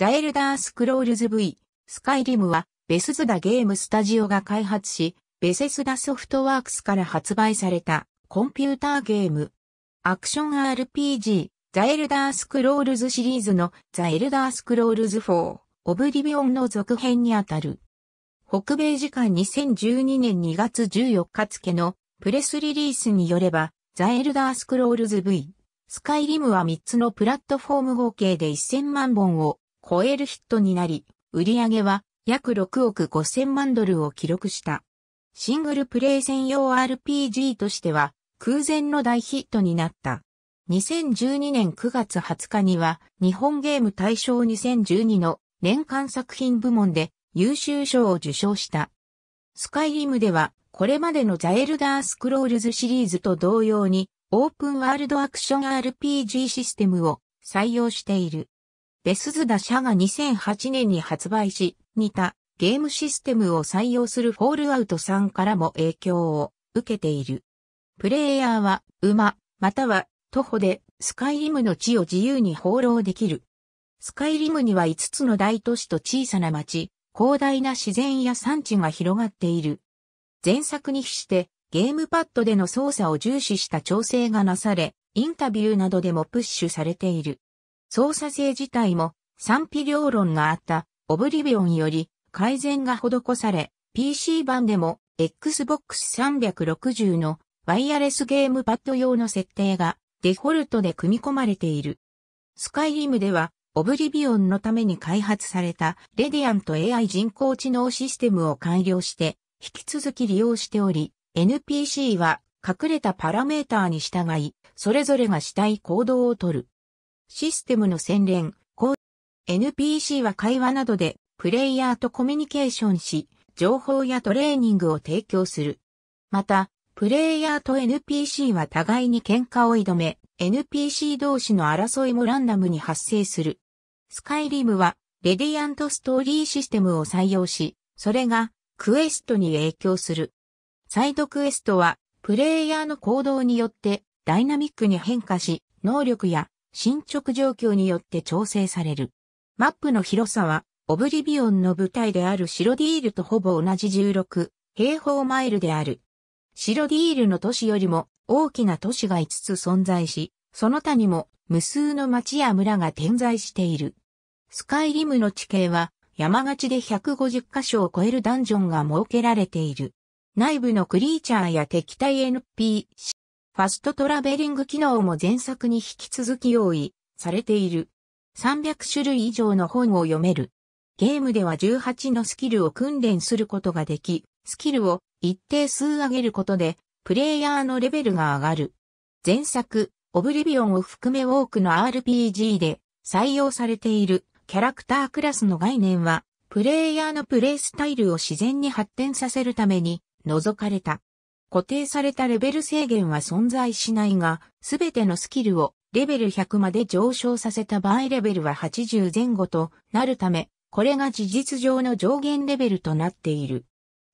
ザエルダースクロールズ V、スカイリムは、ベセスダゲームスタジオが開発し、ベセスダソフトワークスから発売された、コンピューターゲーム。アクション RPG、ザエルダースクロールズシリーズのザエルダースクロールズ4、オブリビオンの続編にあたる。北米時間2012年2月14日付のプレスリリースによれば、ザエルダースクロールズ V、スカイリムは3つのプラットフォーム合計で1000万本を超えるヒットになり、売り上げは約6億5千万ドルを記録した。シングルプレイ専用 RPG としては空前の大ヒットになった。2012年9月20日には日本ゲーム大賞2012の年間作品部門で優秀賞を受賞した。スカイリムではこれまでのザエルダースクロールズシリーズと同様にオープンワールドアクション RPG システムを採用している。ベスズダ社が2008年に発売し、似たゲームシステムを採用するフォールアウトさんからも影響を受けている。プレイヤーは馬、または徒歩でスカイリムの地を自由に放浪できる。スカイリムには5つの大都市と小さな町、広大な自然や産地が広がっている。前作に比してゲームパッドでの操作を重視した調整がなされ、インタビューなどでもプッシュされている。操作性自体も賛否両論があったオブリビオンより改善が施され、PC 版でも Xbox 360のワイヤレスゲームパッド用の設定がデフォルトで組み込まれている。スカイリムではオブリビオンのために開発されたレディアント AI 人工知能システムを改良して引き続き利用しており、NPC は隠れたパラメーターに従い、それぞれがしたい行動をとる。システムの洗練、NPC は会話などでプレイヤーとコミュニケーションし、情報やトレーニングを提供する。また、プレイヤーと NPC は互いに喧嘩を挑め、NPC 同士の争いもランダムに発生する。スカイリムは、レディアントストーリーシステムを採用し、それが、クエストに影響する。サイドクエストは、プレイヤーの行動によって、ダイナミックに変化し、能力や進捗状況によって調整される。マップの広さは、オブリビオンの舞台である白ディールとほぼ同じ16平方マイルである。白ディールの都市よりも大きな都市が5つ存在し、その他にも無数の町や村が点在している。スカイリムの地形は山勝ちで150カ所を超えるダンジョンが設けられている。内部のクリーチャーや敵対 NPC ファストトラベリング機能も前作に引き続き用意されている。300種類以上の本を読める。ゲームでは18のスキルを訓練することができ、スキルを一定数上げることで、プレイヤーのレベルが上がる。前作、オブリビオンを含め多くの RPG で採用されているキャラクタークラスの概念は、プレイヤーのプレイスタイルを自然に発展させるために除かれた。固定されたレベル制限は存在しないが、すべてのスキルをレベル100まで上昇させた場合レベルは80前後となるため、これが事実上の上限レベルとなっている。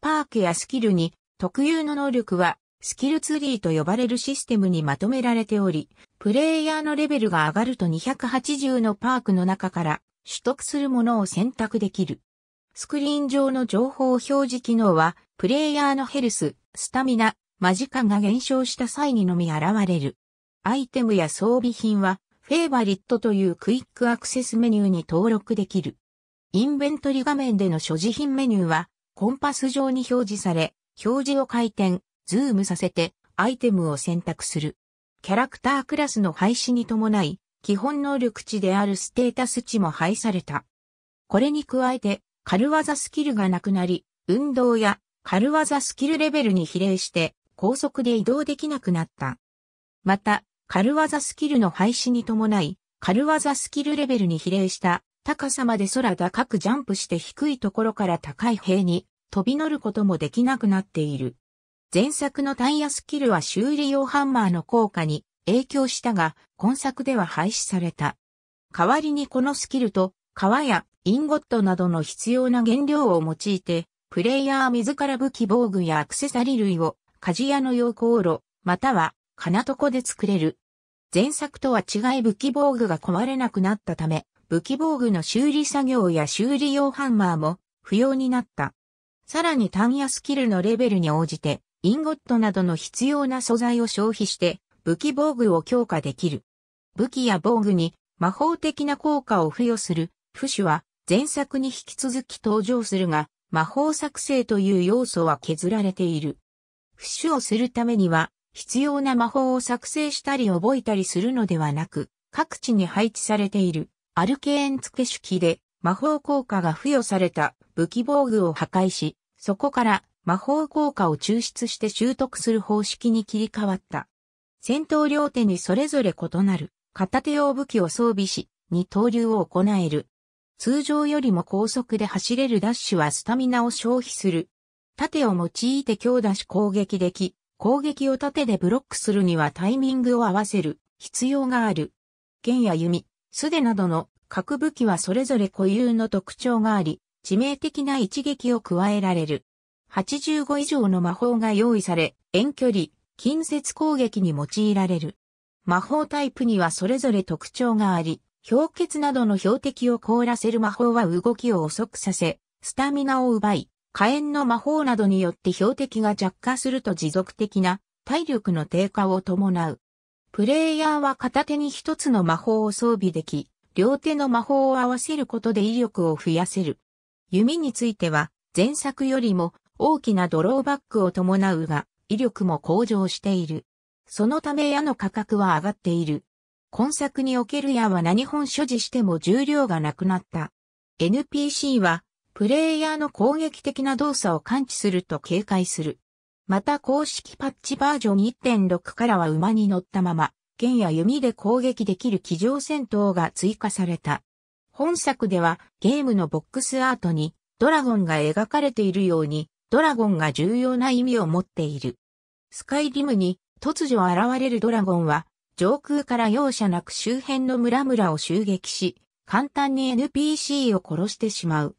パークやスキルに特有の能力はスキルツリーと呼ばれるシステムにまとめられており、プレイヤーのレベルが上がると280のパークの中から取得するものを選択できる。スクリーン上の情報表示機能は、プレイヤーのヘルス、スタミナ、間近が減少した際にのみ現れる。アイテムや装備品は、フェイバリットというクイックアクセスメニューに登録できる。インベントリ画面での所持品メニューは、コンパス上に表示され、表示を回転、ズームさせて、アイテムを選択する。キャラクタークラスの廃止に伴い、基本能力値であるステータス値も廃された。これに加えて、軽技スキルがなくなり、運動や軽技スキルレベルに比例して高速で移動できなくなった。また、軽技スキルの廃止に伴い、軽技スキルレベルに比例した高さまで空高くジャンプして低いところから高い塀に飛び乗ることもできなくなっている。前作のタイヤスキルは修理用ハンマーの効果に影響したが、今作では廃止された。代わりにこのスキルと、革やインゴットなどの必要な原料を用いて、プレイヤー自ら武器防具やアクセサリー類を、鍛冶屋の溶鉱炉、または、金床で作れる。前作とは違い武器防具が壊れなくなったため、武器防具の修理作業や修理用ハンマーも不要になった。さらに単野スキルのレベルに応じて、インゴットなどの必要な素材を消費して、武器防具を強化できる。武器や防具に魔法的な効果を付与する、シュは前作に引き続き登場するが、魔法作成という要素は削られている。不ッシュをするためには、必要な魔法を作成したり覚えたりするのではなく、各地に配置されているアルケーン付け手記で魔法効果が付与された武器防具を破壊し、そこから魔法効果を抽出して習得する方式に切り替わった。戦闘両手にそれぞれ異なる片手用武器を装備し、二刀流を行える通常よりも高速で走れるダッシュはスタミナを消費する。盾を用いて強打し攻撃でき、攻撃を盾でブロックするにはタイミングを合わせる必要がある。剣や弓、素手などの各武器はそれぞれ固有の特徴があり、致命的な一撃を加えられる。85以上の魔法が用意され、遠距離、近接攻撃に用いられる。魔法タイプにはそれぞれ特徴があり、氷結などの標的を凍らせる魔法は動きを遅くさせ、スタミナを奪い、火炎の魔法などによって標的が弱化すると持続的な体力の低下を伴う。プレイヤーは片手に一つの魔法を装備でき、両手の魔法を合わせることで威力を増やせる。弓については、前作よりも大きなドローバックを伴うが、威力も向上している。そのため矢の価格は上がっている。今作における矢は何本所持しても重量がなくなった。NPC は、プレイヤーの攻撃的な動作を感知すると警戒する。また公式パッチバージョン1.6からは馬に乗ったまま、剣や弓で攻撃できる機上戦闘が追加された。本作ではゲームのボックスアートにドラゴンが描かれているようにドラゴンが重要な意味を持っている。スカイリムに突如現れるドラゴンは上空から容赦なく周辺の村々を襲撃し、簡単に NPC を殺してしまう。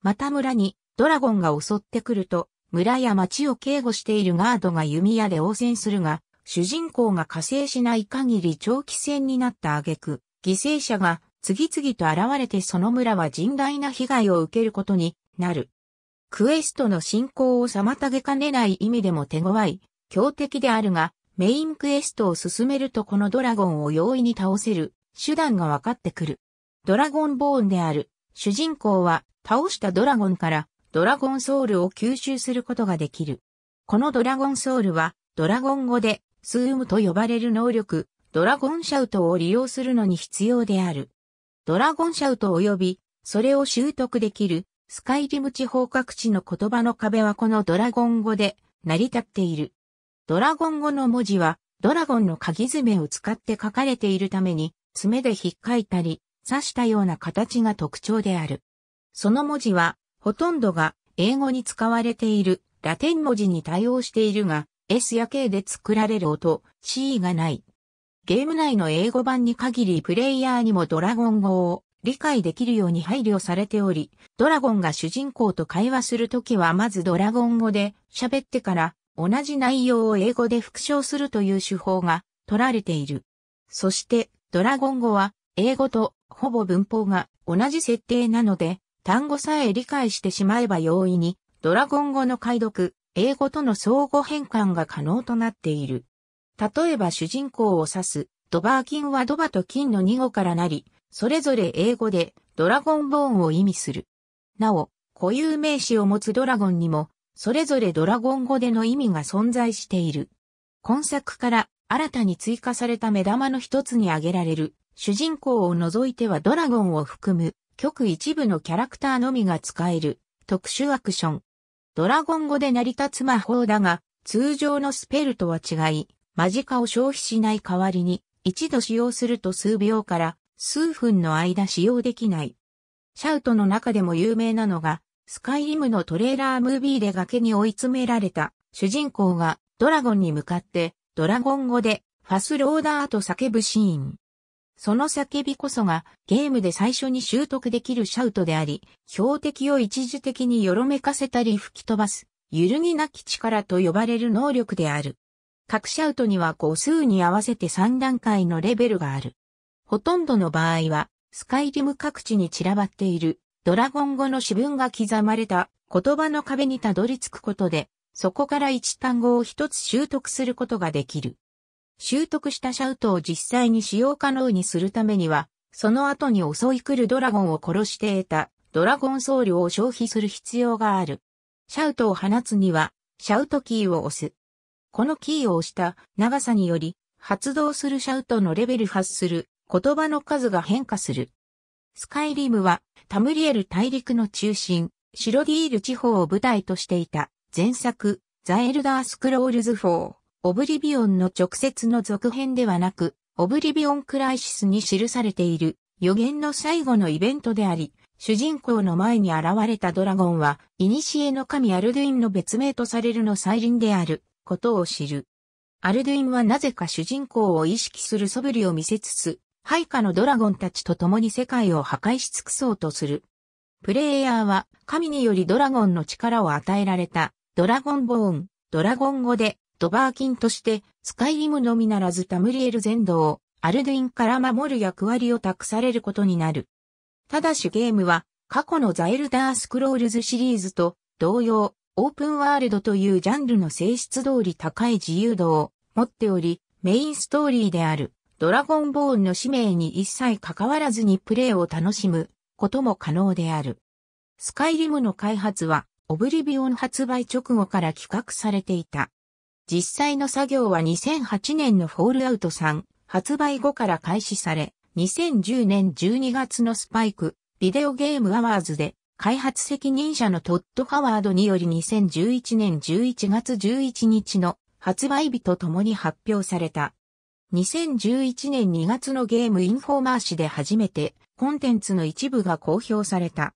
また村にドラゴンが襲ってくると、村や町を警護しているガードが弓矢で応戦するが、主人公が加勢しない限り長期戦になった挙句、犠牲者が次々と現れてその村は甚大な被害を受けることになる。クエストの進行を妨げかねない意味でも手強い、強敵であるが、メインクエストを進めるとこのドラゴンを容易に倒せる手段が分かってくる。ドラゴンボーンである主人公は倒したドラゴンからドラゴンソウルを吸収することができる。このドラゴンソウルはドラゴン語でスームと呼ばれる能力ドラゴンシャウトを利用するのに必要である。ドラゴンシャウト及びそれを習得できるスカイリム地方各地の言葉の壁はこのドラゴン語で成り立っている。ドラゴン語の文字は、ドラゴンの鍵爪を使って書かれているために、爪で引っかいたり、刺したような形が特徴である。その文字は、ほとんどが英語に使われているラテン文字に対応しているが、S や K で作られる音、C がない。ゲーム内の英語版に限りプレイヤーにもドラゴン語を理解できるように配慮されており、ドラゴンが主人公と会話するときはまずドラゴン語で喋ってから同じ内容を英語で復唱するという手法が取られている。そして、ドラゴン語は、英語とほぼ文法が同じ設定なので、単語さえ理解してしまえば容易に、ドラゴン語の解読、英語との相互変換が可能となっている。例えば主人公を指す、ドバーキンはドバと金の2語からなり、それぞれ英語でドラゴンボーンを意味する。なお、固有名詞を持つドラゴンにもそれぞれドラゴン語での意味が存在している。今作から新たに追加された目玉の一つに挙げられる、主人公を除いてはドラゴンを含む、極一部のキャラクターのみが使える、特殊アクション。ドラゴン語で成り立つ魔法だが、通常のスペルとは違い、マジカを消費しない代わりに、一度使用すると数秒から数分の間使用できない。シャウトの中でも有名なのが、スカイリムのトレーラームービーで崖に追い詰められた主人公がドラゴンに向かってドラゴン語でファスローダーと叫ぶシーン。その叫びこそがゲームで最初に習得できるシャウトであり、標的を一時的によろめかせたり吹き飛ばす、揺るぎなき力と呼ばれる能力である。各シャウトには個数に合わせて3段階のレベルがある。ほとんどの場合は、スカイリム各地に散らばっているドラゴン語の詩文が刻まれた言葉の壁にたどり着くことで、そこから一単語を一つ習得することができる。習得したシャウトを実際に使用可能にするためには、その後に襲い来るドラゴンを殺して得たドラゴン僧侶を消費する必要がある。シャウトを放つには、シャウトキーを押す。このキーを押した長さにより、発動するシャウトのレベル発する言葉の数が変化する。スカイリムはタムリエル大陸の中心、シロディール地方を舞台としていた前作、ザ・エルダースクロールズ4、オブリビオンの直接の続編ではなく、オブリビオンクライシスに記されている予言の最後のイベントであり、主人公の前に現れたドラゴンは、古の神アルドゥインの別名とされるの再臨であることを知る。アルドゥインはなぜか主人公を意識する素振りを見せつつ、配下のドラゴンたちと共に世界を破壊し尽くそうとする。プレイヤーは神によりドラゴンの力を与えられたドラゴンボーン、ドラゴン語でドバーキンとしてスカイリムのみならずタムリエル全土をアルドゥインから守る役割を託されることになる。ただしゲームは過去のザエルダースクロールズシリーズと同様オープンワールドというジャンルの性質通り高い自由度を持っておりメインストーリーである。ドラゴンボーンの使命に一切関わらずにプレイを楽しむことも可能である。スカイリムの開発は、オブリビオン発売直後から企画されていた。実際の作業は2008年のフォールアウト3発売後から開始され、2010年12月のスパイク、ビデオゲームアワーズで、開発責任者のトッド・ハワードにより2011年11月11日の発売日とともに発表された。2011年2月のゲームインフォーマー誌で初めてコンテンツの一部が公表された。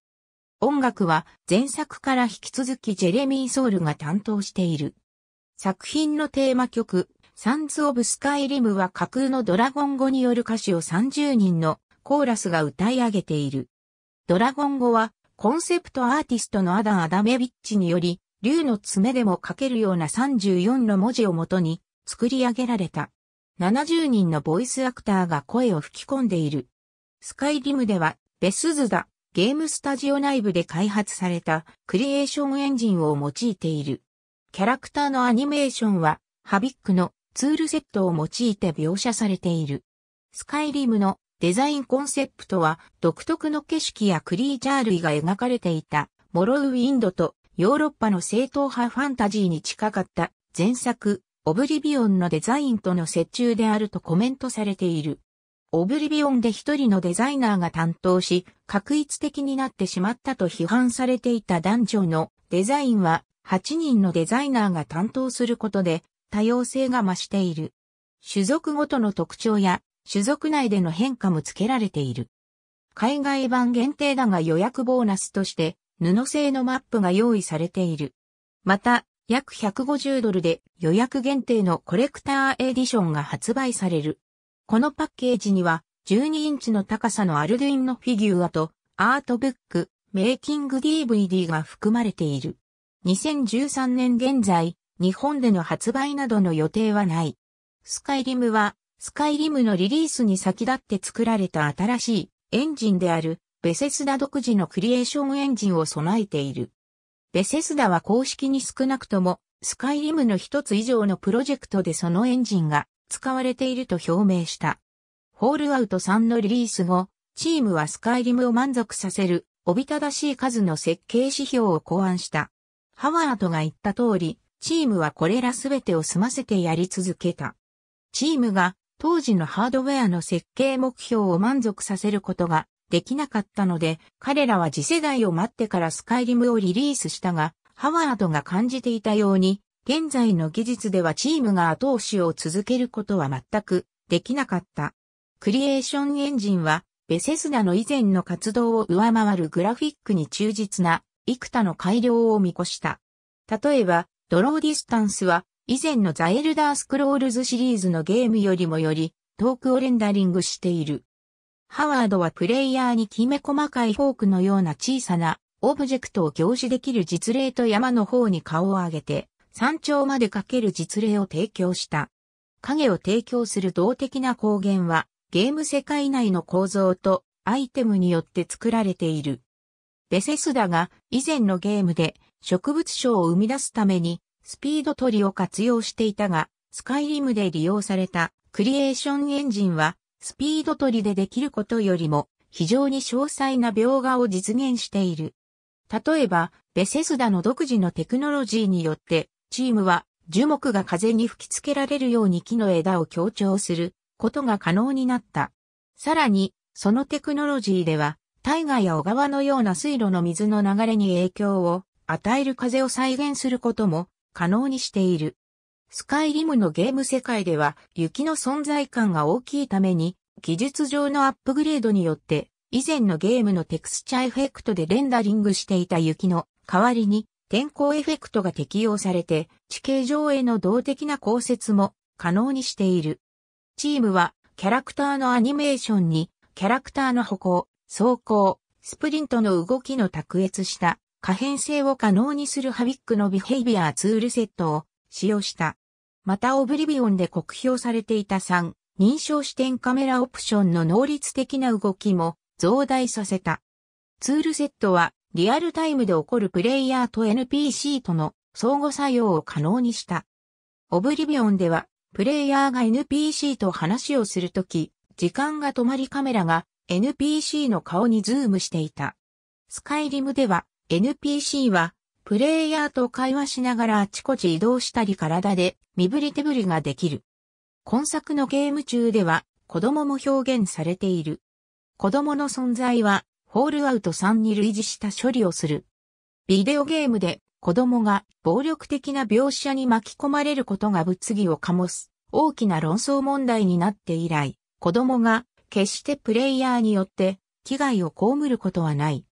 音楽は前作から引き続きジェレミー・ソウルが担当している。作品のテーマ曲、サンズ・オブ・スカイ・リムは架空のドラゴン語による歌詞を30人のコーラスが歌い上げている。ドラゴン語はコンセプトアーティストのアダン・アダメビッチにより、竜の爪でも書けるような34の文字をもとに作り上げられた。70人のボイスアクターが声を吹き込んでいる。スカイリムでは、ベスズダ、ゲームスタジオ内部で開発されたクリエーションエンジンを用いている。キャラクターのアニメーションは、ハビックのツールセットを用いて描写されている。スカイリムのデザインコンセプトは、独特の景色やクリーチャー類が描かれていた、モロウインドとヨーロッパの正統派ファンタジーに近かった前作、オブリビオンのデザインとの折衷であるとコメントされている。オブリビオンで一人のデザイナーが担当し、確一的になってしまったと批判されていた男女のデザインは、8人のデザイナーが担当することで、多様性が増している。種族ごとの特徴や、種族内での変化も付けられている。海外版限定だが予約ボーナスとして、布製のマップが用意されている。また、約150ドルで予約限定のコレクターエディションが発売される。このパッケージには12インチの高さのアルドゥインのフィギュアとアートブック、メイキング DVD が含まれている。2013年現在、日本での発売などの予定はない。スカイリムは、スカイリムのリリースに先立って作られた新しいエンジンであるベセスダ独自のクリエーションエンジンを備えている。ベセスダは公式に少なくとも、スカイリムの一つ以上のプロジェクトでそのエンジンが使われていると表明した。ホールアウト3のリリース後、チームはスカイリムを満足させる、おびただしい数の設計指標を考案した。ハワードが言った通り、チームはこれらすべてを済ませてやり続けた。チームが当時のハードウェアの設計目標を満足させることができなかったので、彼らは次世代を待ってからスカイリムをリリースしたが、ハワードが感じていたように、現在の技術ではチームが後押しを続けることは全くできなかった。クリエーションエンジンは、ベセスナの以前の活動を上回るグラフィックに忠実な、幾多の改良を見越した。例えば、ドローディスタンスは、以前のザエルダースクロールズシリーズのゲームよりもより、遠くをレンダリングしている。ハワードはプレイヤーにきめ細かいフォークのような小さなオブジェクトを凝視できる実例と山の方に顔を上げて山頂までかける実例を提供した。影を提供する動的な光源はゲーム世界内の構造とアイテムによって作られている。ベセスダが以前のゲームで植物賞を生み出すためにスピード取りを活用していたが、スカイリムで利用されたクリエーションエンジンはスピード取りでできることよりも非常に詳細な描画を実現している。例えば、ベセスダの独自のテクノロジーによって、チームは樹木が風に吹きつけられるように木の枝を強調することが可能になった。さらに、そのテクノロジーでは、大河や小川のような水路の水の流れに影響を与える風を再現することも可能にしている。スカイリムのゲーム世界では雪の存在感が大きいために技術上のアップグレードによって以前のゲームのテクスチャーエフェクトでレンダリングしていた雪の代わりに天候エフェクトが適用されて地形上への動的な降雪も可能にしている。チームはキャラクターのアニメーションにキャラクターの歩行、走行、スプリントの動きの卓越した可変性を可能にするハビックのビヘイビアツールセットを使用した。またオブリビオンで酷評されていた3、認証視点カメラオプションの能率的な動きも増大させた。ツールセットはリアルタイムで起こるプレイヤーと NPC との相互作用を可能にした。オブリビオンではプレイヤーが NPC と話をするとき、時間が止まりカメラが NPC の顔にズームしていた。スカイリムでは NPC はプレイヤーと会話しながらあちこち移動したり体で身振り手振りができる。今作のゲーム中では子供も表現されている。子供の存在はホールアウト3に類似した処理をする。ビデオゲームで子供が暴力的な描写に巻き込まれることが物議を醸す大きな論争問題になって以来、子供が決してプレイヤーによって危害を被ることはない。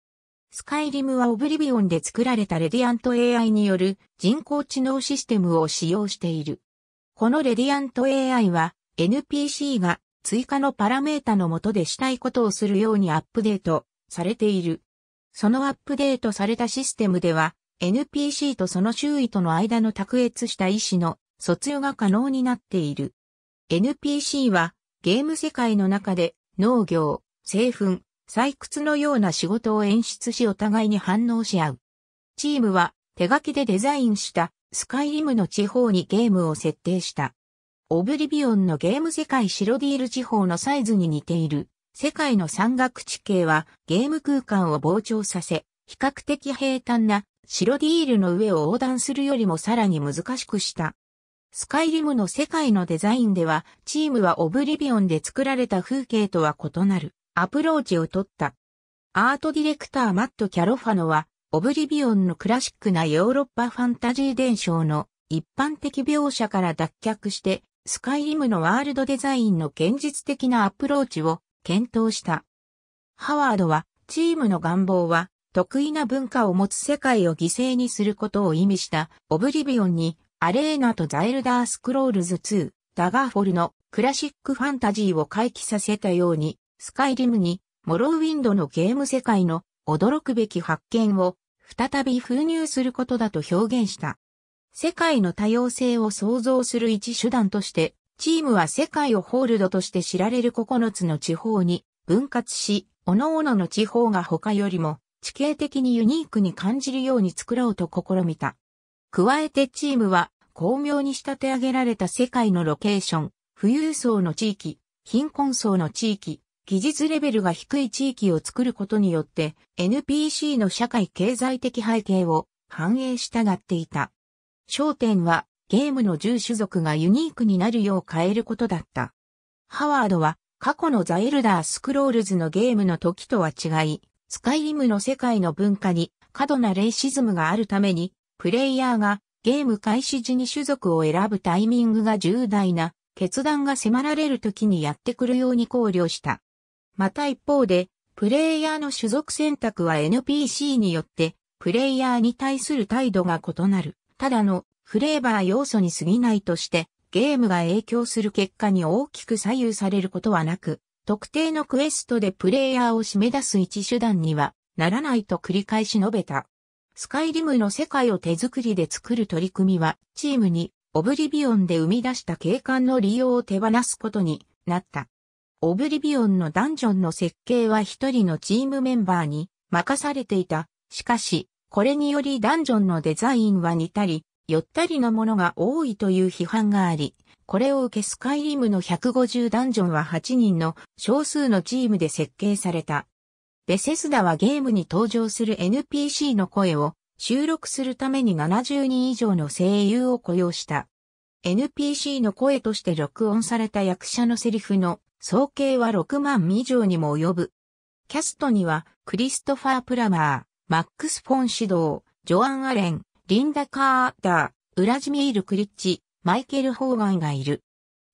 スカイリムはオブリビオンで作られたレディアント AI による人工知能システムを使用している。このレディアント AI は NPC が追加のパラメータの下でしたいことをするようにアップデートされている。そのアップデートされたシステムでは NPC とその周囲との間の卓越した意思の卒業が可能になっている。NPC はゲーム世界の中で農業、製粉、採掘のような仕事を演出しお互いに反応し合う。チームは手書きでデザインしたスカイリムの地方にゲームを設定した。オブリビオンのゲーム世界白ディール地方のサイズに似ている世界の山岳地形はゲーム空間を膨張させ比較的平坦な白ディールの上を横断するよりもさらに難しくした。スカイリムの世界のデザインでは、チームはオブリビオンで作られた風景とは異なる。アプローチを取った。アートディレクターマット・キャロファノは、オブリビオンのクラシックなヨーロッパファンタジー伝承の一般的描写から脱却して、スカイリムのワールドデザインの現実的なアプローチを検討した。ハワードは、チームの願望は、得意な文化を持つ世界を犠牲にすることを意味した、オブリビオンに、アレーナとザイルダースクロールズ2、ダガーフォルのクラシックファンタジーを回帰させたように、スカイリムに、モローウィンドのゲーム世界の驚くべき発見を再び封入することだと表現した。世界の多様性を創造する一手段として、チームは世界をホールドとして知られる9つの地方に分割し、各々の地方が他よりも地形的にユニークに感じるように作ろうと試みた。加えてチームは巧妙に仕立て上げられた世界のロケーション、富裕層の地域、貧困層の地域、技術レベルが低い地域を作ることによって NPC の社会経済的背景を反映したがっていた。焦点はゲームの重種族がユニークになるよう変えることだった。ハワードは過去のザ・エルダー・スクロールズのゲームの時とは違い、スカイリムの世界の文化に過度なレイシズムがあるために、プレイヤーがゲーム開始時に種族を選ぶタイミングが重大な決断が迫られる時にやってくるように考慮した。また一方で、プレイヤーの種族選択は NPC によって、プレイヤーに対する態度が異なる。ただのフレーバー要素に過ぎないとして、ゲームが影響する結果に大きく左右されることはなく、特定のクエストでプレイヤーを締め出す一手段にはならないと繰り返し述べた。スカイリムの世界を手作りで作る取り組みは、チームにオブリビオンで生み出した景観の利用を手放すことになった。オブリビオンのダンジョンの設計は一人のチームメンバーに任されていた。しかし、これによりダンジョンのデザインは似たり、寄ったりのものが多いという批判があり、これを受けスカイリムの150ダンジョンは8人の少数のチームで設計された。ベセスダはゲームに登場する NPC の声を収録するために70人以上の声優を雇用した。NPC の声として録音された役者のセリフの総計は6万以上にも及ぶ。キャストには、クリストファー・プラマー、マックス・フォン・シドー、ジョアン・アレン、リンダ・カーター、ウラジミール・クリッチ、マイケル・ホーガンがいる。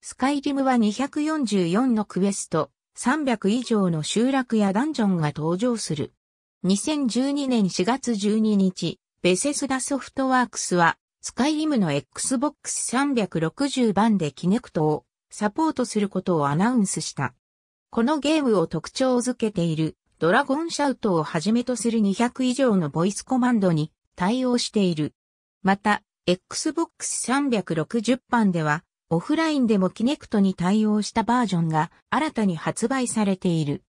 スカイリムは244のクエスト、300以上の集落やダンジョンが登場する。2012年4月12日、ベセスダソフトワークスはスカイリムの Xbox 360版でキネクトをサポートすることをアナウンスした。このゲームを特徴づけているドラゴンシャウトをはじめとする200以上のボイスコマンドに対応している。また、Xbox 360版では、オフラインでもキネクトに対応したバージョンが新たに発売されている。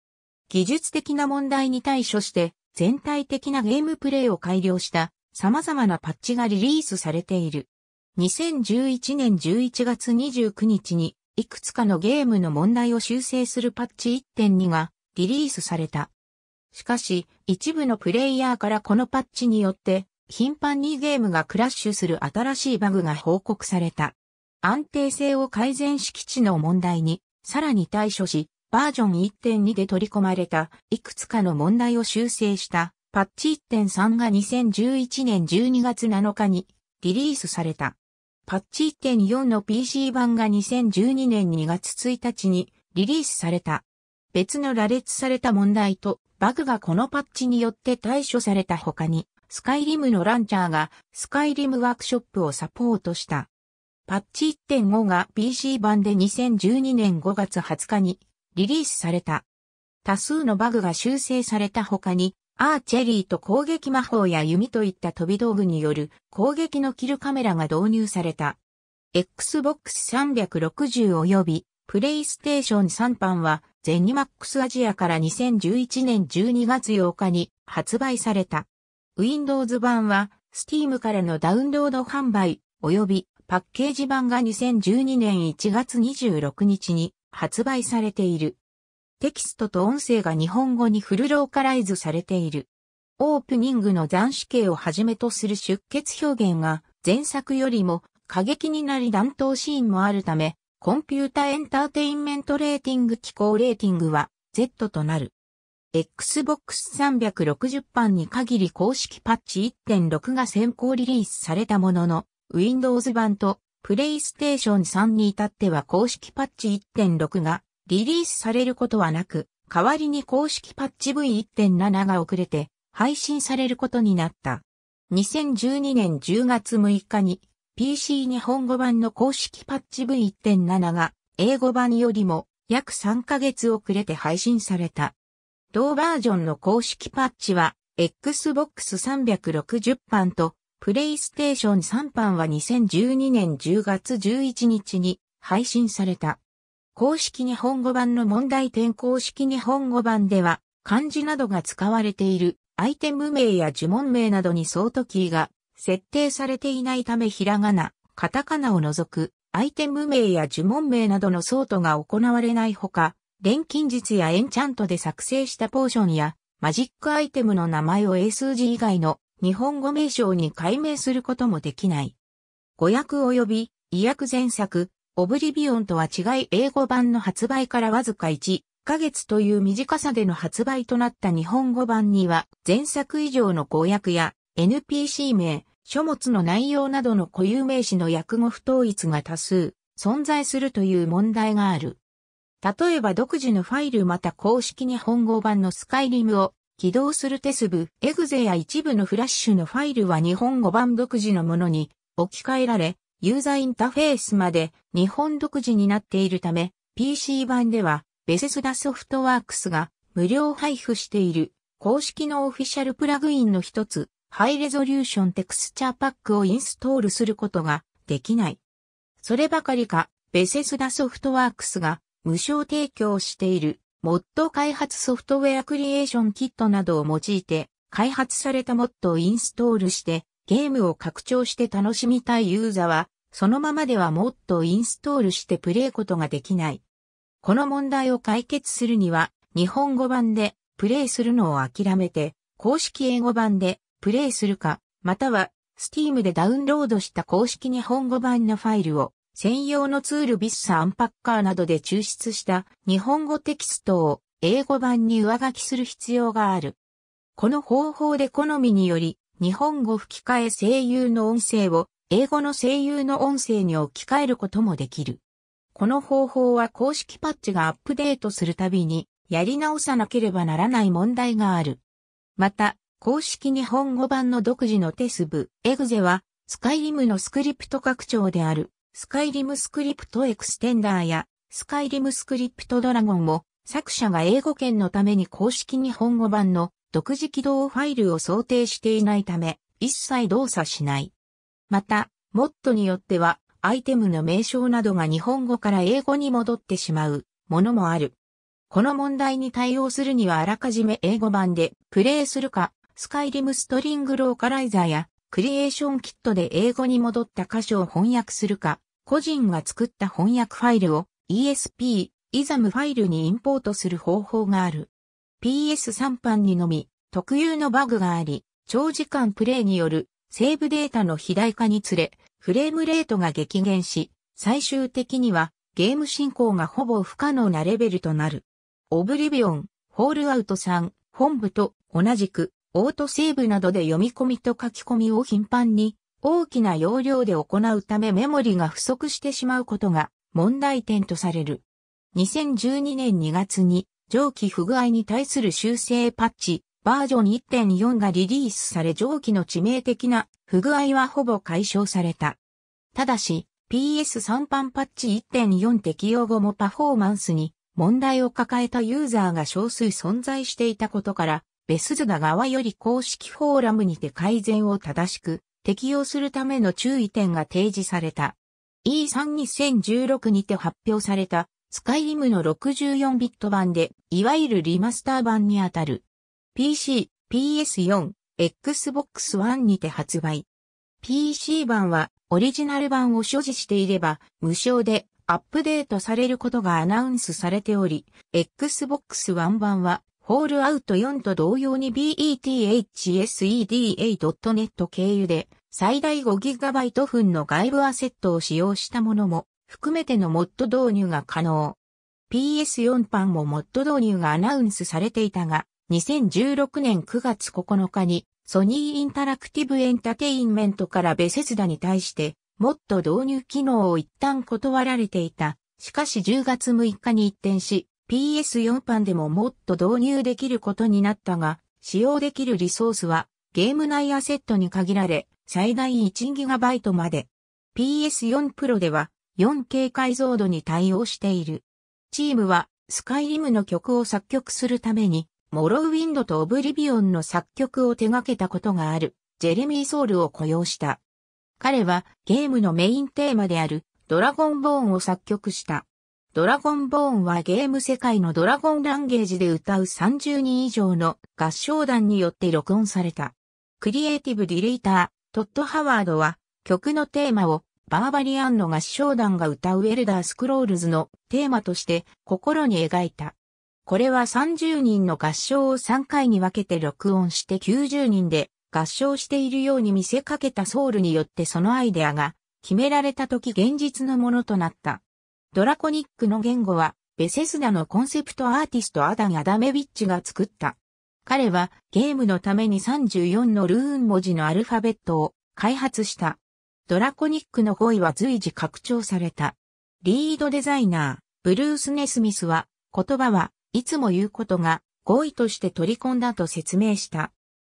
技術的な問題に対処して全体的なゲームプレイを改良した様々なパッチがリリースされている。2011年11月29日に、いくつかのゲームの問題を修正するパッチ1.2がリリースされた。しかし、一部のプレイヤーからこのパッチによって、頻繁にゲームがクラッシュする新しいバグが報告された。安定性を改善し基地の問題に、さらに対処し、バージョン1.2で取り込まれた、いくつかの問題を修正した、パッチ1.3が2011年12月7日にリリースされた。パッチ1.4の PC 版が2012年2月1日にリリースされた。別の羅列された問題とバグがこのパッチによって対処された他に、スカイリムのランチャーがスカイリムワークショップをサポートした。パッチ1.5が PC 版で2012年5月20日にリリースされた。多数のバグが修正された他にアーチェリーと攻撃魔法や弓といった飛び道具による攻撃のキルカメラが導入された。Xbox 360及びプレイステーション3版はゼニマックスアジアから2011年12月8日に発売された。Windows 版は Steam からのダウンロード販売及びパッケージ版が2012年1月26日に発売されている。テキストと音声が日本語にフルローカライズされている。オープニングの斬死刑をはじめとする出血表現が前作よりも過激になり弾頭シーンもあるため、コンピュータエンターテインメントレーティング機構レーティングは Z となる。Xbox 360版に限り公式パッチ1.6が先行リリースされたものの、Windows 版と PlayStation 3に至っては公式パッチ1.6がリリースされることはなく、代わりに公式パッチ V1.7 が遅れて配信されることになった。2012年10月6日に PC 日本語版の公式パッチ V1.7 が英語版よりも約3ヶ月遅れて配信された。同バージョンの公式パッチは Xbox 360版と PlayStation 3版は2012年10月11日に配信された。公式日本語版の問題点公式日本語版では、漢字などが使われているアイテム名や呪文名などにソートキーが設定されていないためひらがな、カタカナを除くアイテム名や呪文名などのソートが行われないほか、錬金術やエンチャントで作成したポーションやマジックアイテムの名前を英数字以外の日本語名称に改名することもできない。語訳及び、意訳前作、オブリビオンとは違い英語版の発売からわずか1ヶ月という短さでの発売となった日本語版には前作以上の公約や NPC 名、書物の内容などの固有名詞の訳語不統一が多数存在するという問題がある。例えば独自のファイルまた公式日本語版のスカイリムを起動するテスブ、エグゼや一部のフラッシュのファイルは日本語版独自のものに置き換えられ、ユーザーインターフェースまで日本独自になっているため、PC 版ではベセスダソフトワークスが無料配布している公式のオフィシャルプラグインの一つ、ハイレゾリューションテクスチャーパックをインストールすることができない。そればかりか、ベセスダソフトワークスが無償提供しているモッド開発ソフトウェアクリエーションキットなどを用いて開発されたモッドをインストールしてゲームを拡張して楽しみたいユーザーは、そのままではもっとインストールしてプレイことができない。この問題を解決するには、日本語版でプレイするのを諦めて、公式英語版でプレイするか、または Steam でダウンロードした公式日本語版のファイルを専用のツールビッサアンパッカーなどで抽出した日本語テキストを英語版に上書きする必要がある。この方法で好みにより日本語吹き替え声優の音声を英語の声優の音声に置き換えることもできる。この方法は公式パッチがアップデートするたびにやり直さなければならない問題がある。また、公式日本語版の独自のテス部、エグゼは、スカイリムのスクリプト拡張である、スカイリムスクリプトエクステンダーや、スカイリムスクリプトドラゴンを、作者が英語圏のために公式日本語版の独自起動ファイルを想定していないため、一切動作しない。また、モッドによっては、アイテムの名称などが日本語から英語に戻ってしまうものもある。この問題に対応するにはあらかじめ英語版でプレイするか、スカイリムストリングローカライザーやクリエーションキットで英語に戻った箇所を翻訳するか、個人が作った翻訳ファイルを ESP、イザムファイルにインポートする方法がある。PS3 版にのみ特有のバグがあり、長時間プレイによるセーブデータの肥大化につれ、フレームレートが激減し、最終的にはゲーム進行がほぼ不可能なレベルとなる。オブリビオン、ホールアウト3、本部と同じくオートセーブなどで読み込みと書き込みを頻繁に大きな容量で行うためメモリが不足してしまうことが問題点とされる。2012年2月に蒸気不具合に対する修正パッチ、バージョン1.4がリリースされ蒸気の致命的な不具合はほぼ解消された。ただし、PS3 版パッチ1.4適用後もパフォーマンスに問題を抱えたユーザーが少数存在していたことから、ベスズダ側より公式フォーラムにて改善を正しく適用するための注意点が提示された。E32016 にて発表されたスカイリムの64ビット版で、いわゆるリマスター版にあたる。PC、PS4、Xbox One にて発売。PC 版はオリジナル版を所持していれば無償でアップデートされることがアナウンスされており、Xbox One 版はホールアウト4と同様に bethseda.net 経由で最大 5GB 分の外部アセットを使用したものも含めてのモッド導入が可能。PS4 版もモッド導入がアナウンスされていたが、2016年9月9日にソニーインタラクティブエンタテインメントからベセスダに対してもっと導入機能を一旦断られていた。しかし10月6日に一転し PS4 版でももっと導入できることになったが、使用できるリソースはゲーム内アセットに限られ最大 1GB まで。PS4 Pro では 4K 解像度に対応している。チームはスカイリムの曲を作曲するために、モロウィンドとオブリビオンの作曲を手掛けたことがある、ジェレミー・ソウルを雇用した。彼はゲームのメインテーマである、ドラゴンボーンを作曲した。ドラゴンボーンはゲーム世界のドラゴンランゲージで歌う30人以上の合唱団によって録音された。クリエイティブディレイター、トッド・ハワードは曲のテーマをバーバリアンの合唱団が歌うエルダースクロールズのテーマとして心に描いた。これは30人の合唱を3回に分けて録音して90人で合唱しているように見せかけたソウルによってそのアイデアが決められた時現実のものとなった。ドラコニックの言語はベセスダのコンセプトアーティストアダン・アダメビッチが作った。彼はゲームのために34のルーン文字のアルファベットを開発した。ドラコニックの語彙は随時拡張された。リードデザイナー、ブルース・ネスミスは、言葉はいつも言うことが語彙として取り込んだと説明した。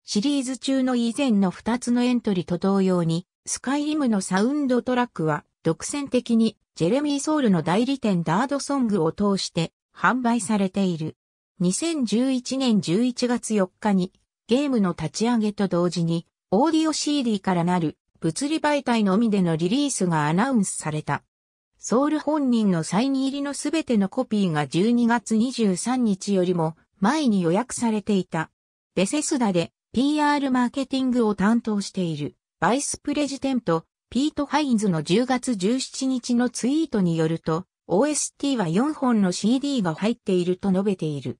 シリーズ中の以前の2つのエントリーと同様に、スカイリムのサウンドトラックは、独占的にジェレミー・ソウルの代理店ダードソングを通して販売されている。2011年11月4日にゲームの立ち上げと同時にオーディオ CD からなる物理媒体のみでのリリースがアナウンスされた。ソウル本人のサイン入りのすべてのコピーが12月23日よりも前に予約されていた。ベセスダで PR マーケティングを担当しているバイスプレジデントピート・ハインズの10月17日のツイートによると OST は4本の CD が入っていると述べている。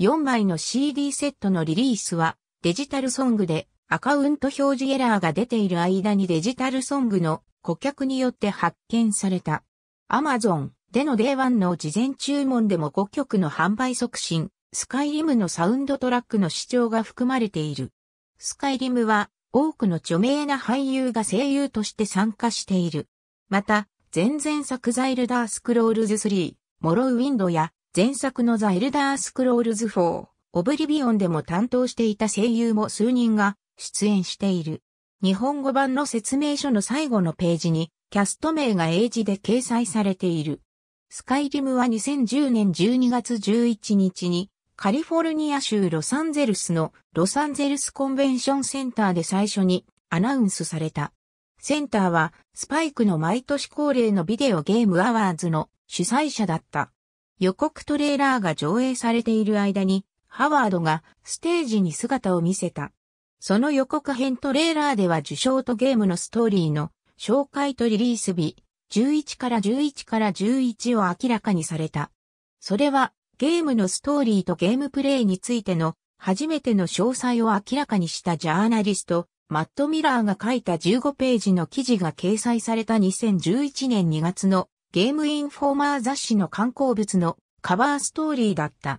4枚の CD セットのリリースはデジタルソングでアカウント表示エラーが出ている間にデジタルソングの顧客によって発見された。アマゾンでの Day1 の事前注文でも5曲の販売促進、スカイリムのサウンドトラックの視聴が含まれている。スカイリムは多くの著名な俳優が声優として参加している。また、前々作ザイルダースクロールズ3、モロウィンドや前作のザイルダースクロールズ4、オブリビオンでも担当していた声優も数人が出演している。日本語版の説明書の最後のページに、キャスト名が英字で掲載されている。スカイリムは2010年12月11日に、カリフォルニア州ロサンゼルスのロサンゼルスコンベンションセンターで最初にアナウンスされた。センターはスパイクの毎年恒例のビデオゲームアワーズの主催者だった。予告トレーラーが上映されている間にハワードがステージに姿を見せた。その予告編トレーラーでは受賞とゲームのストーリーの紹介とリリース日、11から11から11を明らかにされた。それは、ゲームのストーリーとゲームプレイについての初めての詳細を明らかにしたジャーナリスト、マット・ミラーが書いた15ページの記事が掲載された2011年2月のゲームインフォーマー雑誌の刊行物のカバーストーリーだった。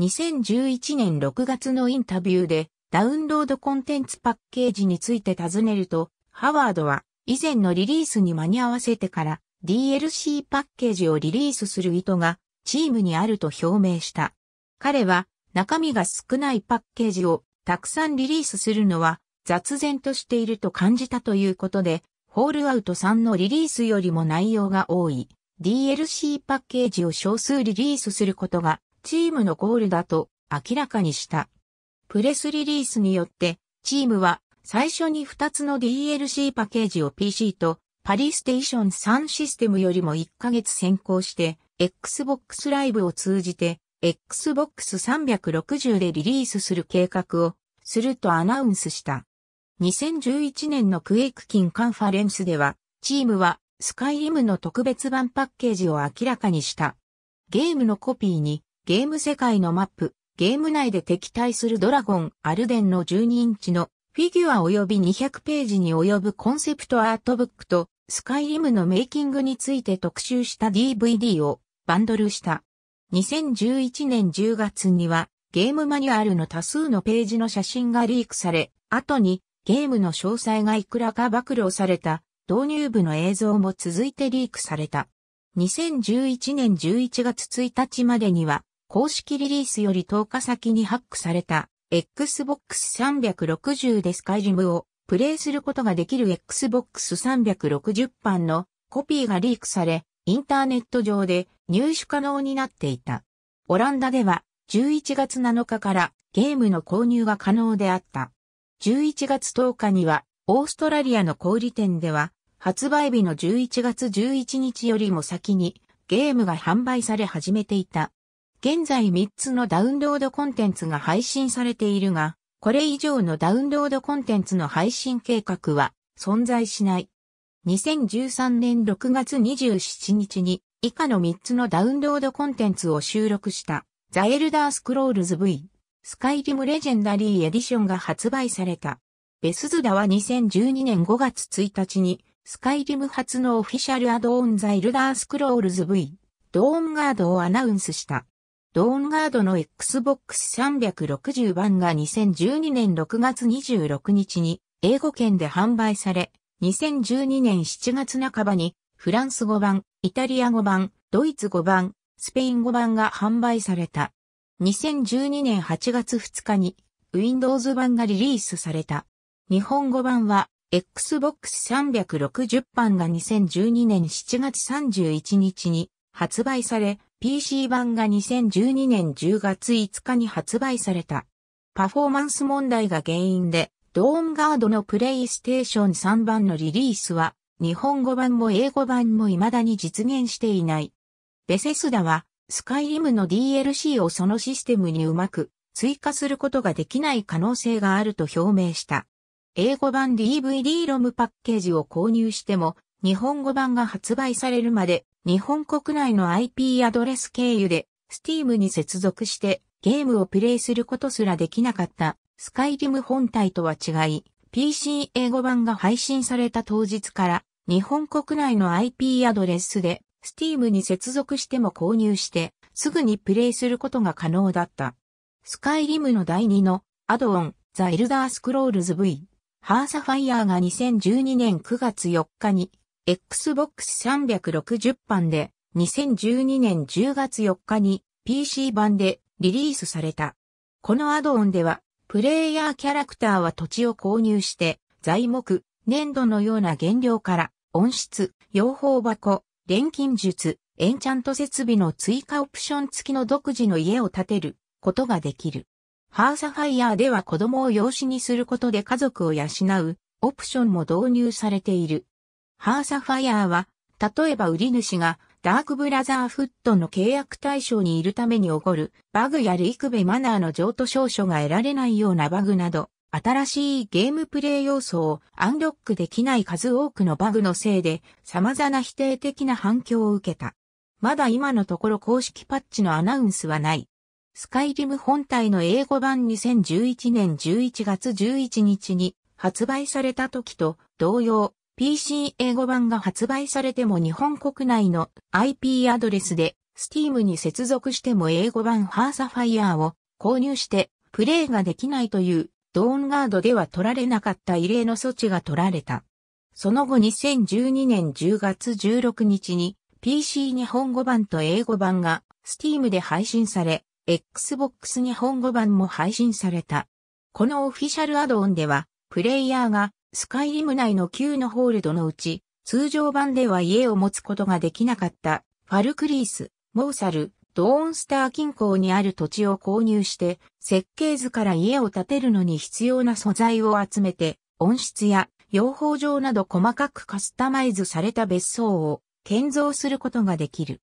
2011年6月のインタビューでダウンロードコンテンツパッケージについて尋ねると、ハワードは以前のリリースに間に合わせてから DLC パッケージをリリースする意図がチームにあると表明した。彼は中身が少ないパッケージをたくさんリリースするのは雑然としていると感じたということで、ホールアウト3のリリースよりも内容が多い DLC パッケージを少数リリースすることがチームのゴールだと明らかにした。プレスリリースによって、チームは最初に2つの DLC パッケージを PC とパリステーション3システムよりも1ヶ月先行して、Xbox Live を通じて、Xbox 360でリリースする計画を、するとアナウンスした。2011年のクエイクキンカンファレンスでは、チームはスカイリムの特別版パッケージを明らかにした。ゲームのコピーに、ゲーム世界のマップ、ゲーム内で敵対するドラゴン、アルデンの12インチのフィギュア及び200ページに及ぶコンセプトアートブックとスカイリムのメイキングについて特集した DVD をバンドルした。2011年10月にはゲームマニュアルの多数のページの写真がリークされ、後にゲームの詳細がいくらか暴露された導入部の映像も続いてリークされた。2011年11月1日までには公式リリースより10日先にハックされた Xbox 360でスカイリムをプレイすることができる Xbox 360版のコピーがリークされ、インターネット上で入手可能になっていた。オランダでは11月7日からゲームの購入が可能であった。11月10日にはオーストラリアの小売店では発売日の11月11日よりも先にゲームが販売され始めていた。現在3つのダウンロードコンテンツが配信されているが、これ以上のダウンロードコンテンツの配信計画は存在しない。2013年6月27日に以下の3つのダウンロードコンテンツを収録したザ・エルダースクロールズ V スカイリムレジェンダリーエディションが発売された。ベスズダは2012年5月1日にスカイリム初のオフィシャルアドオンザ・エルダースクロールズ V ドーンガードをアナウンスした。ドーンガードの Xbox 360版が2012年6月26日に英語圏で販売され、2012年7月半ばにフランス語版、イタリア語版、ドイツ語版、スペイン語版が販売された。2012年8月2日に Windows 版がリリースされた。日本語版は Xbox 360版が2012年7月31日に発売され、PC 版が2012年10月5日に発売された。パフォーマンス問題が原因で、ドーンガードのプレイステーション3版のリリースは、日本語版も英語版も未だに実現していない。ベセスダは、スカイリムの DLC をそのシステムにうまく追加することができない可能性があると表明した。英語版 DVD ロムパッケージを購入しても、日本語版が発売されるまで日本国内の IP アドレス経由で Steam に接続してゲームをプレイすることすらできなかったスカイリム本体とは違い、PC 英語版が配信された当日から日本国内の IP アドレスで Steam に接続しても購入してすぐにプレイすることが可能だった。スカイリムの第2のアドオンザ・エルダースクロールズ V ハーサファイアーが2012年9月4日に Xbox 360版で2012年10月4日に PC 版でリリースされた。このアドオンでは、プレイヤーキャラクターは土地を購入して、材木、粘土のような原料から、温室、養蜂箱、錬金術、エンチャント設備の追加オプション付きの独自の家を建てることができる。ハーサファイヤーでは子供を養子にすることで家族を養うオプションも導入されている。ハーサファイアーは、例えば売り主がダークブラザーフットの契約対象にいるために起こるバグやリクベマナーの譲渡証書が得られないようなバグなど、新しいゲームプレイ要素をアンロックできない数多くのバグのせいで様々な否定的な反響を受けた。まだ今のところ公式パッチのアナウンスはない。スカイリム本体の英語版2011年11月11日に発売された時と同様、PC 英語版が発売されても日本国内の IP アドレスで Steam に接続しても英語版ハーサファイアを購入してプレイができないというドーンガードでは取られなかった異例の措置が取られた。その後2012年10月16日に PC 日本語版と英語版が Steam で配信され、Xbox 日本語版も配信された。このオフィシャルアドオンでは、プレイヤーがスカイリム内の9のホールドのうち、通常版では家を持つことができなかったファルクリース、モーサル、ドーンスター近郊にある土地を購入して、設計図から家を建てるのに必要な素材を集めて、温室や養蜂場など細かくカスタマイズされた別荘を建造することができる。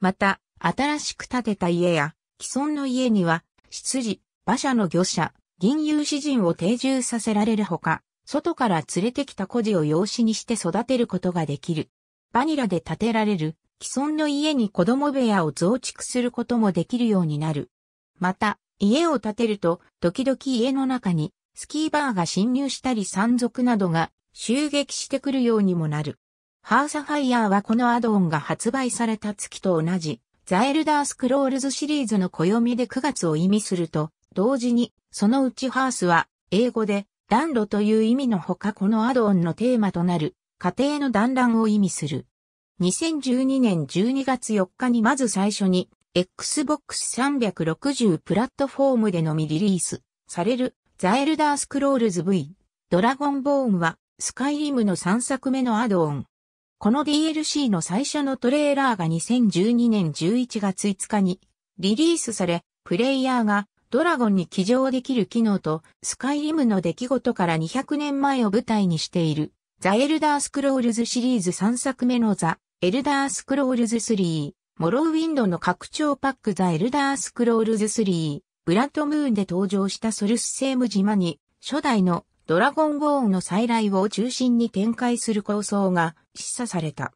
また、新しく建てた家や既存の家には、執事、馬車の魚車、銀融詩人を定住させられるほか、外から連れてきた孤児を養子にして育てることができる。バニラで建てられる既存の家に子供部屋を増築することもできるようになる。また、家を建てると、時々家の中にスキーバーが侵入したり山賊などが襲撃してくるようにもなる。ハーサファイヤーはこのアドオンが発売された月と同じ、ザエルダースクロールズシリーズの暦で9月を意味すると、同時に、そのうちハースは、英語で、暖炉という意味のほかこのアドオンのテーマとなる家庭の団らんを意味する。2012年12月4日にまず最初に Xbox 360プラットフォームでのみリリースされるザエルダースクロールズ V ドラゴンボーンはスカイリムの3作目のアドオン。この DLC の最初のトレーラーが2012年11月5日にリリースされ、プレイヤーがドラゴンに騎乗できる機能と、スカイリムの出来事から200年前を舞台にしている、ザ・エルダースクロールズシリーズ3作目のザ・エルダースクロールズ3、モローウィンドの拡張パックザ・エルダースクロールズ3、ブラッドムーンで登場したソルスセーム島に、初代のドラゴンゴーンの再来を中心に展開する構想が示唆された。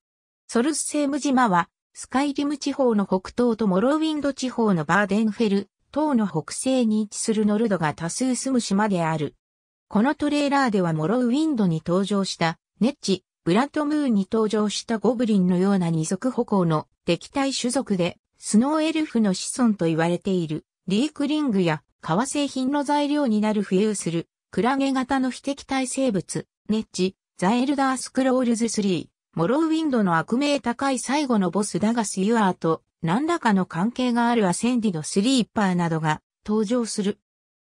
ソルスセーム島は、スカイリム地方の北東とモロウィンド地方のバーデンフェル島の北西に位置するノルドが多数住む島である。このトレーラーではモロウィンドに登場したネッチ、ブラッドムーンに登場したゴブリンのような二足歩行の敵対種族でスノーエルフの子孫と言われているリークリングや革製品の材料になる浮遊するクラゲ型の非敵対生物ネッチ、ザエルダースクロールズ3、モロウィンドの悪名高い最後のボスダガス・ユアート何らかの関係があるアセンディドスリーパーなどが登場する。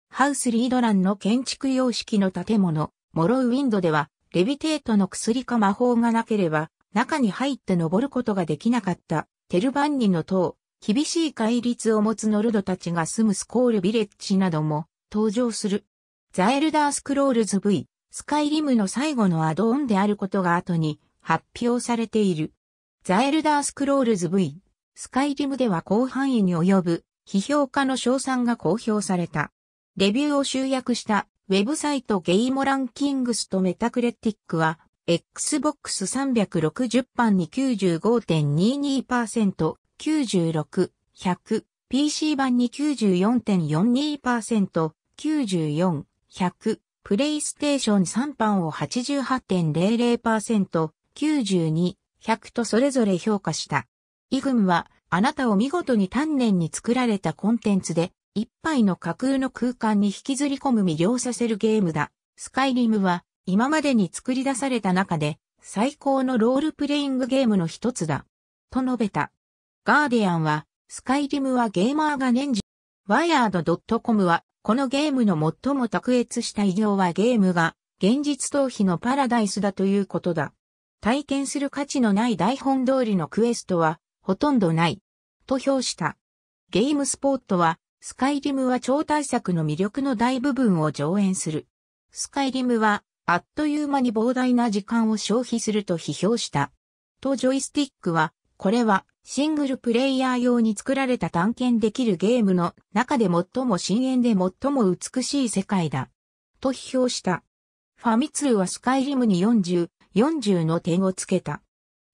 ハウスリードランの建築様式の建物、モロウィンドでは、レビテートの薬か魔法がなければ、中に入って登ることができなかった、テルバンニの塔、厳しい戒律を持つノルドたちが住むスコールビレッジなども登場する。ザエルダースクロールズ V、スカイリムの最後のアドオンであることが後に発表されている。ザエルダースクロールズ V、スカイリムでは広範囲に及ぶ批評家の賞賛が公表された。レビューを集約したウェブサイトゲイモランキングスとメタクレティックは Xbox 360版に95.22%、96、100、PC 版に94.42%、94、100、プレイステーション3版を88.00%、92、100とそれぞれ評価した。イグムは、あなたを見事に丹念に作られたコンテンツで、一杯の架空の空間に引きずり込む魅了させるゲームだ。スカイリムは、今までに作り出された中で、最高のロールプレイングゲームの一つだ。と述べた。ガーディアンは、スカイリムはゲーマーが年中。ワイヤード .com は、このゲームの最も卓越した異業はゲームが、現実逃避のパラダイスだということだ。体験する価値のない台本通りのクエストは、ほとんどない、と評した。ゲームスポットは、スカイリムは超大作の魅力の大部分を上演する。スカイリムは、あっという間に膨大な時間を消費すると批評した。とジョイスティックは、これはシングルプレイヤー用に作られた探検できるゲームの中で最も深淵で最も美しい世界だ。と批評した。ファミツーはスカイリムに40、40の点をつけた。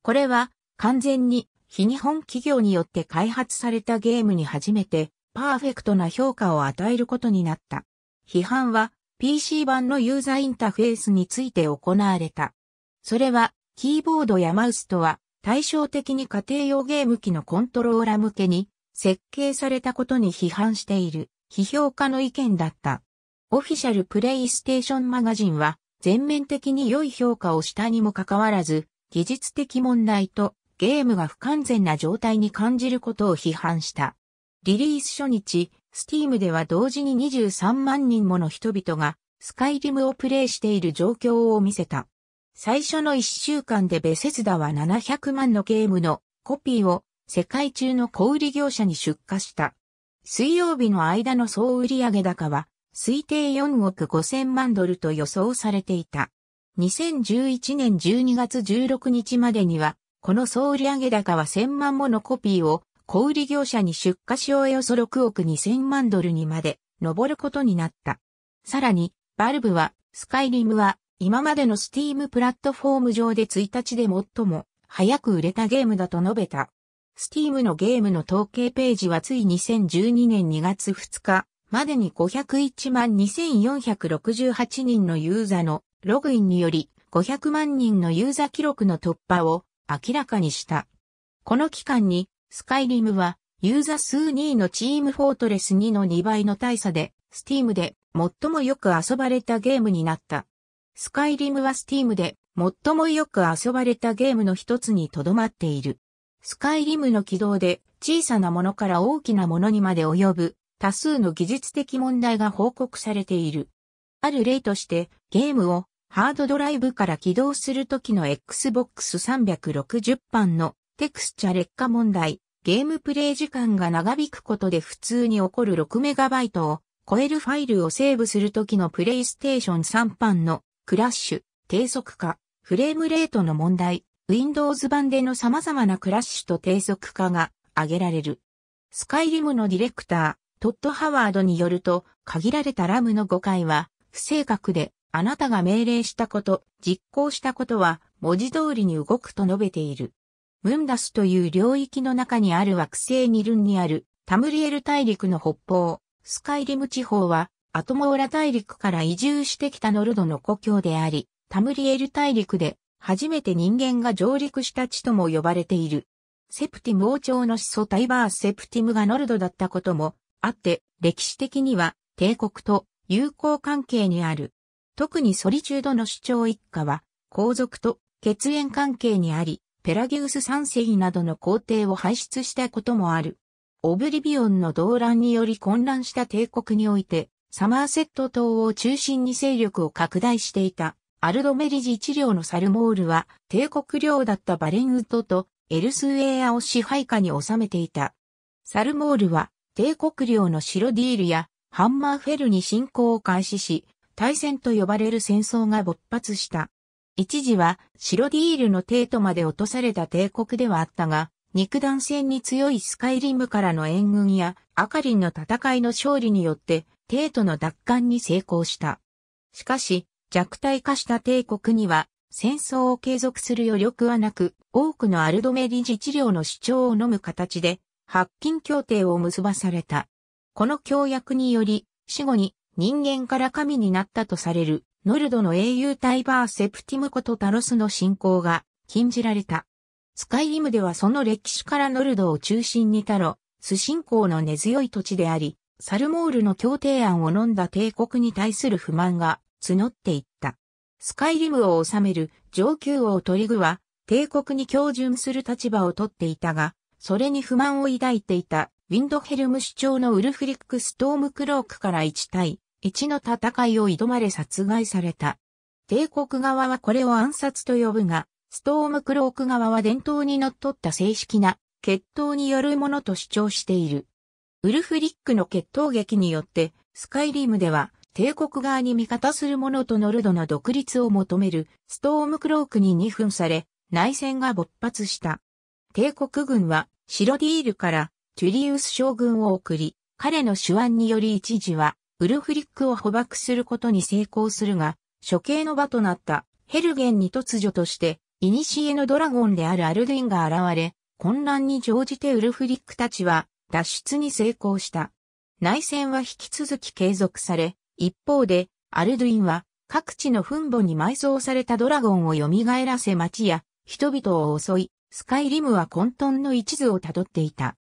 これは完全に非日本企業によって開発されたゲームに初めてパーフェクトな評価を与えることになった。批判は PC 版のユーザーインターフェースについて行われた。それはキーボードやマウスとは対照的に家庭用ゲーム機のコントローラ向けに設計されたことに批判している批評家の意見だった。オフィシャルプレイステーションマガジンは全面的に良い評価をしたにもかかわらず技術的問題とゲームが不完全な状態に感じることを批判した。リリース初日、スティームでは同時に23万人もの人々がスカイリムをプレイしている状況を見せた。最初の1週間でベセスダは700万のゲームのコピーを世界中の小売業者に出荷した。水曜日の間の総売上高は推定4億5000万ドルと予想されていた。2011年12月16日までにはこの総売上高は1000万ものコピーを小売業者に出荷しおよそ6億2000万ドルにまで上ることになった。さらに、バルブは、スカイリムは、今までのスティームプラットフォーム上で1日で最も早く売れたゲームだと述べた。スティームのゲームの統計ページはつい2012年2月2日までに501万2468人のユーザのログインにより500万人のユーザ記録の突破を明らかにした。この期間に、スカイリムは、ユーザ数2位のチームフォートレス2の2倍の大差で、Steam で最もよく遊ばれたゲームになった。スカイリムは Steam で最もよく遊ばれたゲームの一つにとどまっている。スカイリムの起動で小さなものから大きなものにまで及ぶ多数の技術的問題が報告されている。ある例としてゲームをハードドライブから起動するときの Xbox 360版のテクスチャ劣化問題、ゲームプレイ時間が長引くことで普通に起こる 6MB を超えるファイルをセーブするときのプレイステーション3版のクラッシュ、低速化、フレームレートの問題、Windows 版での様々なクラッシュと低速化が挙げられる。スカイリムのディレクター、トッド・ハワードによると、限られたラムの誤解は不正確であなたが命令したこと、実行したことは文字通りに動くと述べている。ムンダスという領域の中にある惑星ニルンにあるタムリエル大陸の北方、スカイリム地方はアトモーラ大陸から移住してきたノルドの故郷であり、タムリエル大陸で初めて人間が上陸した地とも呼ばれている。セプティム王朝の始祖タイバーセプティムがノルドだったこともあって、歴史的には帝国と友好関係にある。特にソリチュードの主張一家は、皇族と血縁関係にあり、ペラギウス三世などの皇帝を輩出したこともある。オブリビオンの動乱により混乱した帝国において、サマーセット島を中心に勢力を拡大していた、アルドメリジ一領のサルモールは、帝国領だったバレンウッドとエルスウェアを支配下に収めていた。サルモールは、帝国領のシロディールやハンマーフェルに侵攻を開始し、大戦と呼ばれる戦争が勃発した。一時は白ディールの帝都まで落とされた帝国ではあったが、肉弾戦に強いスカイリムからの援軍やアカリンの戦いの勝利によって帝都の奪還に成功した。しかし弱体化した帝国には戦争を継続する余力はなく、多くのアルドメリ自治領の主張を飲む形で、白金協定を結ばされた。この協約により、死後に人間から神になったとされる、ノルドの英雄タイバーセプティムことタロスの信仰が禁じられた。スカイリムではその歴史からノルドを中心にタロ、ス信仰の根強い土地であり、サルモールの協定案を飲んだ帝国に対する不満が募っていった。スカイリムを治める上級王トリグは帝国に標準する立場をとっていたが、それに不満を抱いていたウィンドヘルム主張のウルフリック・ストームクロークから1対1の戦いを挑まれ殺害された。帝国側はこれを暗殺と呼ぶが、ストームクローク側は伝統に則った正式な決闘によるものと主張している。ウルフリックの決闘劇によって、スカイリムでは、帝国側に味方する者とノルドの独立を求めるストームクロークに二分され、内戦が勃発した。帝国軍は、シロディールからテュリウス将軍を送り、彼の手腕により一時は、ウルフリックを捕獲することに成功するが、処刑の場となったヘルゲンに突如として、イニシエのドラゴンであるアルディンが現れ、混乱に乗じてウルフリックたちは脱出に成功した。内戦は引き続き継続され、一方で、アルドゥインは各地の墳墓に埋葬されたドラゴンを蘇らせ町や人々を襲い、スカイリムは混沌の一途をたどっていた。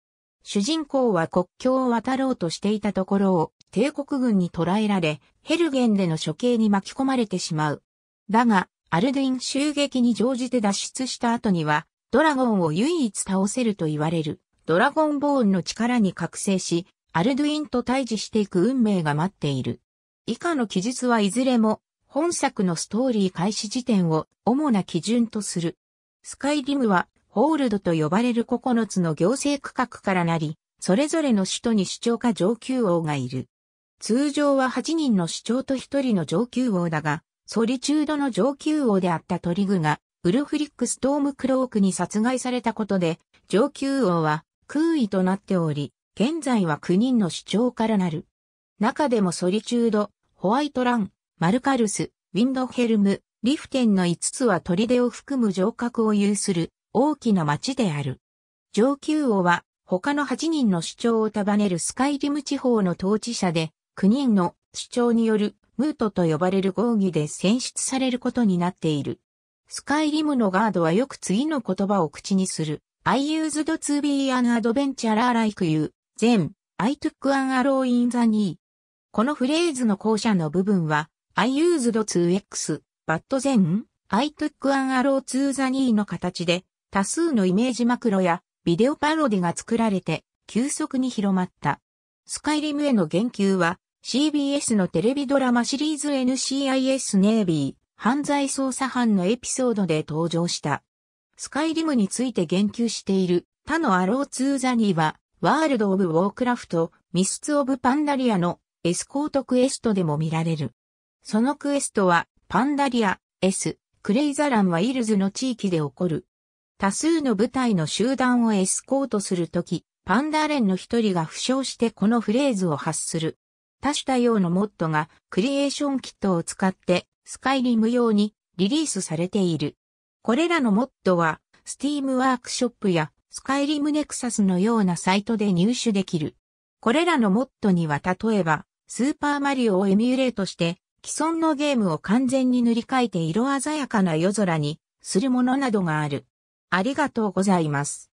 主人公は国境を渡ろうとしていたところを帝国軍に捕らえられ、ヘルゲンでの処刑に巻き込まれてしまう。だが、アルデイン襲撃に乗じて脱出した後には、ドラゴンを唯一倒せると言われる、ドラゴンボーンの力に覚醒し、アルドゥインと対峙していく運命が待っている。以下の記述はいずれも、本作のストーリー開始時点を主な基準とする。スカイリムはホールドと呼ばれる9つの行政区画からなり、それぞれの首都に首長か上級王がいる。通常は8人の首長と1人の上級王だが、ソリチュードの上級王であったトリグが、ウルフリック・ストームクロークに殺害されたことで、上級王は空位となっており、現在は9人の首長からなる。中でもソリチュード、ホワイトラン、マルカルス、ウィンドヘルム、リフテンの5つは砦を含む城郭を有する大きな町である。上級王は他の8人の主張を束ねるスカイリム地方の統治者で、9人の主張によるムートと呼ばれる合議で選出されることになっている。スカイリムのガードはよく次の言葉を口にする。I used to be an adventurer like you, then I took an arrow in the knee. このフレーズの後者の部分は I used to x, but then I took an arrow to the knee の形で多数のイメージマクロやビデオパロディが作られて急速に広まった。スカイリムへの言及は CBS のテレビドラマシリーズ NCIS ネイビー犯罪捜査班のエピソードで登場した。スカイリムについて言及している他のアローツーザニーはワールド・オブ・ウォークラフト、ミスツ・オブ・パンダリアのエスコートクエストでも見られる。そのクエストはパンダリア、S、クレイザランワイルズの地域で起こる多数の部隊の集団をエスコートするとき、パンダーレンの一人が負傷してこのフレーズを発する。多種多様のモッドがクリエーションキットを使ってスカイリム用にリリースされている。これらのモッドは、スティームワークショップやスカイリムネクサスのようなサイトで入手できる。これらのモッドには例えば、スーパーマリオをエミュレートして、既存のゲームを完全に塗り替えて色鮮やかな夜空にするものなどがある。ありがとうございます。